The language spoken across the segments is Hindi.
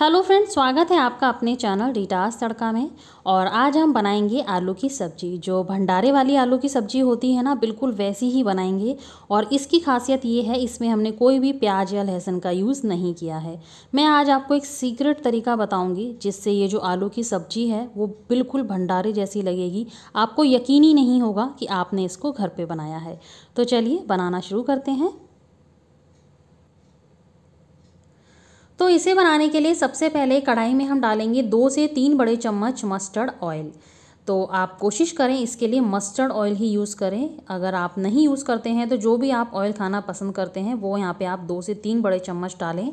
हेलो फ्रेंड्स स्वागत है आपका अपने चैनल रिटास तड़का में और आज हम बनाएंगे आलू की सब्ज़ी जो भंडारे वाली आलू की सब्ज़ी होती है ना बिल्कुल वैसी ही बनाएंगे और इसकी खासियत ये है इसमें हमने कोई भी प्याज या लहसुन का यूज़ नहीं किया है मैं आज आपको एक सीक्रेट तरीका बताऊंगी जिससे ये जो आलू की सब्ज़ी है वो बिल्कुल भंडारे जैसी लगेगी आपको यकीन ही नहीं होगा कि आपने इसको घर पर बनाया है तो चलिए बनाना शुरू करते हैं इसे बनाने के लिए सबसे पहले कढ़ाई में हम डालेंगे दो से तीन बड़े चम्मच मस्टर्ड ऑयल तो आप कोशिश करें इसके लिए मस्टर्ड ऑयल ही यूज़ करें अगर आप नहीं यूज़ करते हैं तो जो भी आप ऑयल खाना पसंद करते हैं वो यहाँ पे आप दो से तीन बड़े चम्मच डालें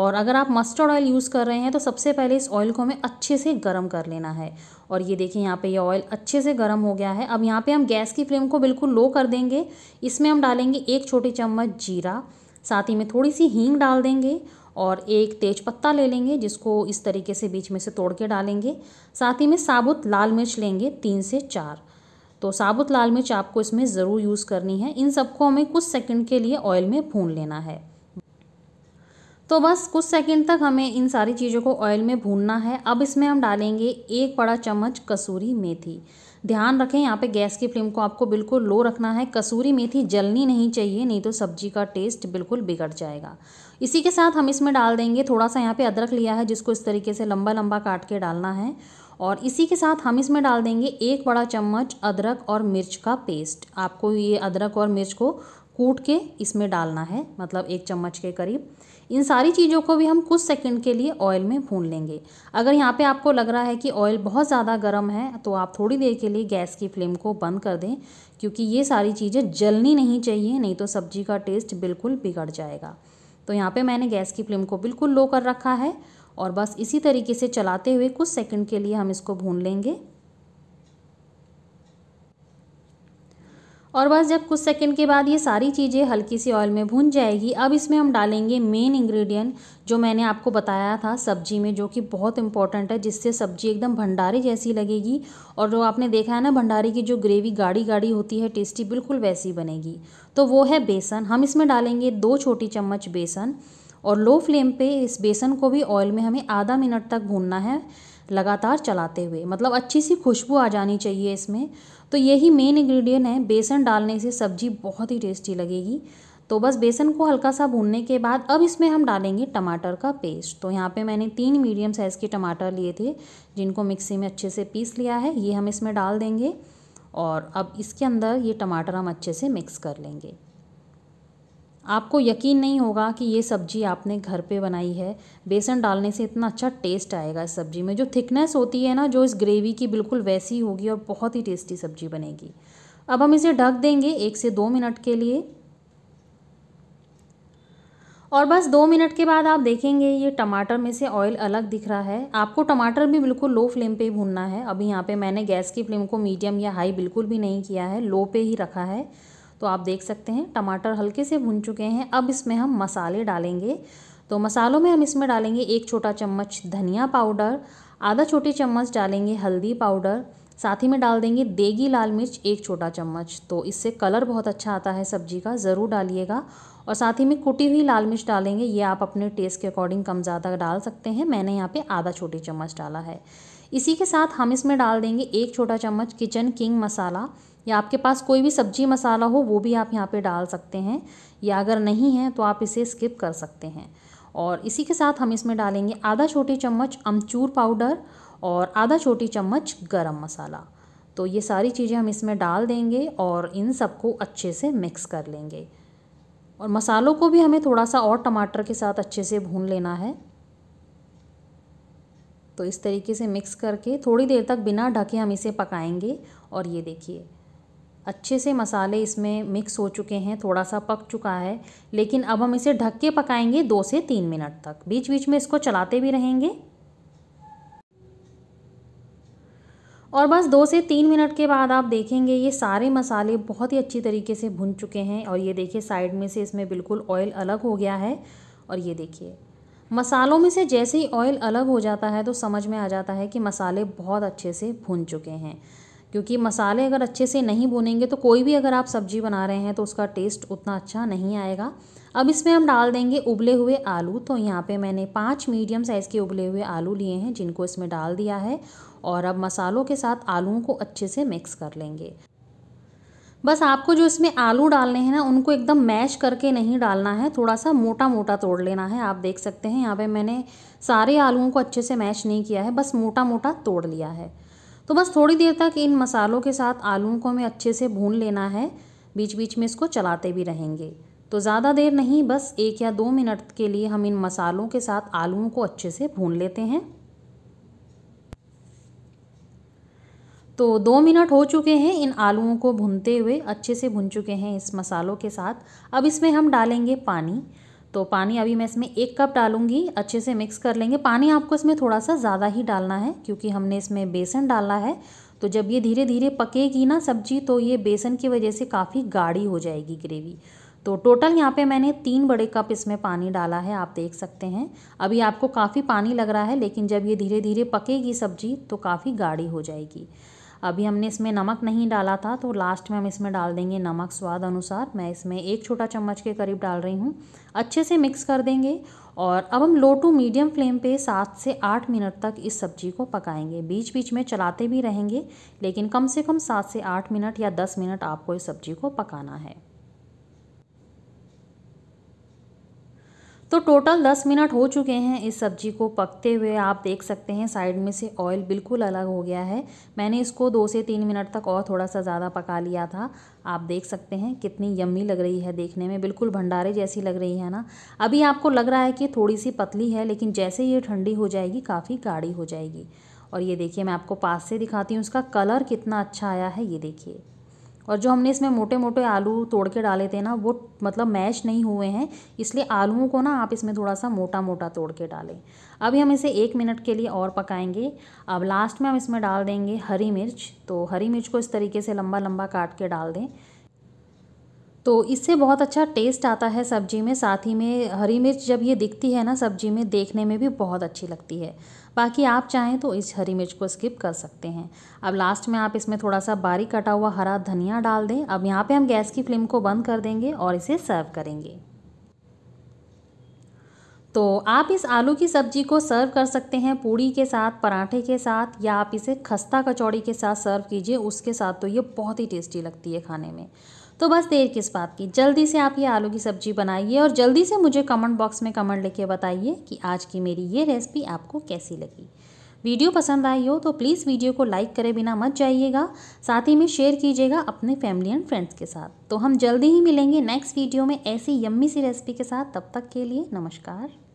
और अगर आप मस्टर्ड ऑयल यूज़ कर रहे हैं तो सबसे पहले इस ऑयल को हमें अच्छे से गर्म कर लेना है और ये देखिए यहाँ पे ये यह ऑयल अच्छे से गर्म हो गया है अब यहाँ पे हम गैस की फ्लेम को बिल्कुल लो कर देंगे इसमें हम डालेंगे एक छोटी चम्मच जीरा साथ ही में थोड़ी सी हींग डाल देंगे और एक तेज पत्ता ले लेंगे जिसको इस तरीके से बीच में से तोड़ के डालेंगे साथ ही में साबुत लाल मिर्च लेंगे तीन से चार तो साबुत लाल मिर्च आपको इसमें ज़रूर यूज़ करनी है इन सबको हमें कुछ सेकंड के लिए ऑयल में भून लेना है तो बस कुछ सेकंड तक हमें इन सारी चीज़ों को ऑयल में भूनना है अब इसमें हम डालेंगे एक बड़ा चम्मच कसूरी मेथी ध्यान रखें यहाँ पे गैस की फ्लेम को आपको बिल्कुल लो रखना है कसूरी मेथी जलनी नहीं चाहिए नहीं तो सब्जी का टेस्ट बिल्कुल बिगड़ जाएगा इसी के साथ हम इसमें डाल देंगे थोड़ा सा यहाँ पे अदरक लिया है जिसको इस तरीके से लंबा लंबा काट के डालना है और इसी के साथ हम इसमें डाल देंगे एक बड़ा चम्मच अदरक और मिर्च का पेस्ट आपको ये अदरक और मिर्च को कूट के इसमें डालना है मतलब एक चम्मच के करीब इन सारी चीज़ों को भी हम कुछ सेकंड के लिए ऑयल में भून लेंगे अगर यहाँ पे आपको लग रहा है कि ऑयल बहुत ज़्यादा गर्म है तो आप थोड़ी देर के लिए गैस की फ्लेम को बंद कर दें क्योंकि ये सारी चीज़ें जलनी नहीं चाहिए नहीं तो सब्जी का टेस्ट बिल्कुल बिगड़ जाएगा तो यहाँ पर मैंने गैस की फ्लेम को बिल्कुल लो कर रखा है और बस इसी तरीके से चलाते हुए कुछ सेकंड के लिए हम इसको भून लेंगे और बस जब कुछ सेकंड के बाद ये सारी चीज़ें हल्की सी ऑयल में भून जाएगी अब इसमें हम डालेंगे मेन इंग्रेडिएंट जो मैंने आपको बताया था सब्जी में जो कि बहुत इंपॉर्टेंट है जिससे सब्जी एकदम भंडारे जैसी लगेगी और जो आपने देखा है ना भंडारे की जो ग्रेवी गाढ़ी गाढ़ी होती है टेस्टी बिल्कुल वैसी बनेगी तो वो है बेसन हम इसमें डालेंगे दो छोटी चम्मच बेसन और लो फ्लेम पर इस बेसन को भी ऑयल में हमें आधा मिनट तक भूनना है लगातार चलाते हुए मतलब अच्छी सी खुशबू आ जानी चाहिए इसमें तो यही मेन इंग्रेडिएंट है बेसन डालने से सब्ज़ी बहुत ही टेस्टी लगेगी तो बस बेसन को हल्का सा भूनने के बाद अब इसमें हम डालेंगे टमाटर का पेस्ट तो यहाँ पे मैंने तीन मीडियम साइज़ के टमाटर लिए थे जिनको मिक्सी में अच्छे से पीस लिया है ये हम इसमें डाल देंगे और अब इसके अंदर ये टमाटर हम अच्छे से मिक्स कर लेंगे आपको यकीन नहीं होगा कि ये सब्ज़ी आपने घर पे बनाई है बेसन डालने से इतना अच्छा टेस्ट आएगा इस सब्ज़ी में जो थिकनेस होती है ना जो इस ग्रेवी की बिल्कुल वैसी होगी और बहुत ही टेस्टी सब्ज़ी बनेगी अब हम इसे ढक देंगे एक से दो मिनट के लिए और बस दो मिनट के बाद आप देखेंगे ये टमाटर में से ऑयल अलग दिख रहा है आपको टमाटर भी बिल्कुल लो फ्लेम पे ही भूनना है अभी यहाँ पे मैंने गैस की फ्लेम को मीडियम या हाई बिल्कुल भी नहीं किया है लो पे ही रखा है तो आप देख सकते हैं टमाटर हल्के से भुन चुके हैं अब इसमें हम मसाले डालेंगे तो मसालों में हम इसमें डालेंगे एक छोटा चम्मच धनिया पाउडर आधा छोटी चम्मच डालेंगे हल्दी पाउडर साथ ही में डाल देंगे देगी लाल मिर्च एक छोटा चम्मच तो इससे कलर बहुत अच्छा आता है सब्जी का ज़रूर डालिएगा और साथ ही में कुटी हुई लाल मिर्च डालेंगे ये आप अपने टेस्ट के अकॉर्डिंग कम ज़्यादा डाल सकते हैं मैंने यहाँ पे आधा छोटी चम्मच डाला है इसी के साथ हम इसमें डाल देंगे एक छोटा चम्मच किचन किंग मसाला या आपके पास कोई भी सब्जी मसाला हो वो भी आप यहाँ पे डाल सकते हैं या अगर नहीं है तो आप इसे स्किप कर सकते हैं और इसी के साथ हम इसमें डालेंगे आधा छोटी चम्मच अमचूर पाउडर और आधा छोटी चम्मच गरम मसाला तो ये सारी चीज़ें हम इसमें डाल देंगे और इन सबको अच्छे से मिक्स कर लेंगे और मसालों को भी हमें थोड़ा सा और टमाटर के साथ अच्छे से भून लेना है तो इस तरीके से मिक्स करके थोड़ी देर तक बिना ढके हम इसे पकाएंगे और ये देखिए अच्छे से मसाले इसमें मिक्स हो चुके हैं थोड़ा सा पक चुका है लेकिन अब हम इसे ढक के पकाएंगे दो से तीन मिनट तक बीच बीच में इसको चलाते भी रहेंगे और बस दो से तीन मिनट के बाद आप देखेंगे ये सारे मसाले बहुत ही अच्छी तरीके से भुन चुके हैं और ये देखिए साइड में से इसमें बिल्कुल ऑयल अलग हो गया है और ये देखिए मसालों में से जैसे ही ऑयल अलग हो जाता है तो समझ में आ जाता है कि मसाले बहुत अच्छे से भुन चुके हैं क्योंकि मसाले अगर अच्छे से नहीं भुनेंगे तो कोई भी अगर आप सब्जी बना रहे हैं तो उसका टेस्ट उतना अच्छा नहीं आएगा अब इसमें हम डाल देंगे उबले हुए आलू तो यहाँ पे मैंने पाँच मीडियम साइज़ के उबले हुए आलू लिए हैं जिनको इसमें डाल दिया है और अब मसालों के साथ आलूओं को अच्छे से मिक्स कर लेंगे बस आपको जो इसमें आलू डालने हैं ना उनको एकदम मैश करके नहीं डालना है थोड़ा सा मोटा मोटा तोड़ लेना है आप देख सकते हैं यहाँ पे मैंने सारे आलूओं को अच्छे से मैश नहीं किया है बस मोटा मोटा तोड़ लिया है तो बस थोड़ी देर तक इन मसालों के साथ आलू को हमें अच्छे से भून लेना है बीच बीच में इसको चलाते भी रहेंगे तो ज़्यादा देर नहीं बस एक या दो मिनट के लिए हम इन मसालों के साथ आलूओं को अच्छे से भून लेते हैं तो दो मिनट हो चुके हैं इन आलूओं को भुनते हुए अच्छे से भुन चुके हैं इस मसालों के साथ अब इसमें हम डालेंगे पानी तो पानी अभी मैं इसमें एक कप डालूंगी अच्छे से मिक्स कर लेंगे पानी आपको इसमें थोड़ा सा ज़्यादा ही डालना है क्योंकि हमने इसमें बेसन डाला है तो जब ये धीरे धीरे पकेगी ना सब्जी तो ये बेसन की वजह से काफ़ी गाढ़ी हो जाएगी ग्रेवी तो टोटल यहाँ पे मैंने तीन बड़े कप इसमें पानी डाला है आप देख सकते हैं अभी आपको काफ़ी पानी लग रहा है लेकिन जब ये धीरे धीरे पकेगी सब्जी तो काफ़ी गाढ़ी हो जाएगी अभी हमने इसमें नमक नहीं डाला था तो लास्ट में हम इसमें डाल देंगे नमक स्वाद अनुसार मैं इसमें एक छोटा चम्मच के करीब डाल रही हूँ अच्छे से मिक्स कर देंगे और अब हम लो टू मीडियम फ्लेम पे सात से आठ मिनट तक इस सब्जी को पकाएंगे बीच बीच में चलाते भी रहेंगे लेकिन कम से कम सात से आठ मिनट या दस मिनट आपको इस सब्जी को पकाना है तो टोटल 10 मिनट हो चुके हैं इस सब्जी को पकते हुए आप देख सकते हैं साइड में से ऑयल बिल्कुल अलग हो गया है मैंने इसको दो से तीन मिनट तक और थोड़ा सा ज़्यादा पका लिया था आप देख सकते हैं कितनी यम्मी लग रही है देखने में बिल्कुल भंडारे जैसी लग रही है ना अभी आपको लग रहा है कि थोड़ी सी पतली है लेकिन जैसे ये ठंडी हो जाएगी काफ़ी गाढ़ी हो जाएगी और ये देखिए मैं आपको पास से दिखाती हूँ उसका कलर कितना अच्छा आया है ये देखिए और जो हमने इसमें मोटे मोटे आलू तोड़ के डाले थे ना वो मतलब मैश नहीं हुए हैं इसलिए आलूओं को ना आप इसमें थोड़ा सा मोटा मोटा तोड़ के डालें अभी हम इसे एक मिनट के लिए और पकाएंगे अब लास्ट में हम इसमें डाल देंगे हरी मिर्च तो हरी मिर्च को इस तरीके से लंबा लंबा काट के डाल दें तो इससे बहुत अच्छा टेस्ट आता है सब्जी में साथ ही में हरी मिर्च जब ये दिखती है ना सब्जी में देखने में भी बहुत अच्छी लगती है बाकी आप चाहें तो इस हरी मिर्च को स्किप कर सकते हैं अब लास्ट में आप इसमें थोड़ा सा बारीक कटा हुआ हरा धनिया डाल दें अब यहाँ पे हम गैस की फ्लेम को बंद कर देंगे और इसे सर्व करेंगे तो आप इस आलू की सब्जी को सर्व कर सकते हैं पूड़ी के साथ पराठे के साथ या आप इसे खस्ता कचौड़ी के साथ सर्व कीजिए उसके साथ तो ये बहुत ही टेस्टी लगती है खाने में तो बस देर किस बात की जल्दी से आप ये आलू की सब्ज़ी बनाइए और जल्दी से मुझे कमेंट बॉक्स में कमेंट लिख बताइए कि आज की मेरी ये रेसिपी आपको कैसी लगी वीडियो पसंद आई हो तो प्लीज़ वीडियो को लाइक करे बिना मत जाइएगा साथ ही में शेयर कीजिएगा अपने फैमिली एंड फ्रेंड्स के साथ तो हम जल्दी ही मिलेंगे नेक्स्ट वीडियो में ऐसी यम्मी सी रेसिपी के साथ तब तक के लिए नमस्कार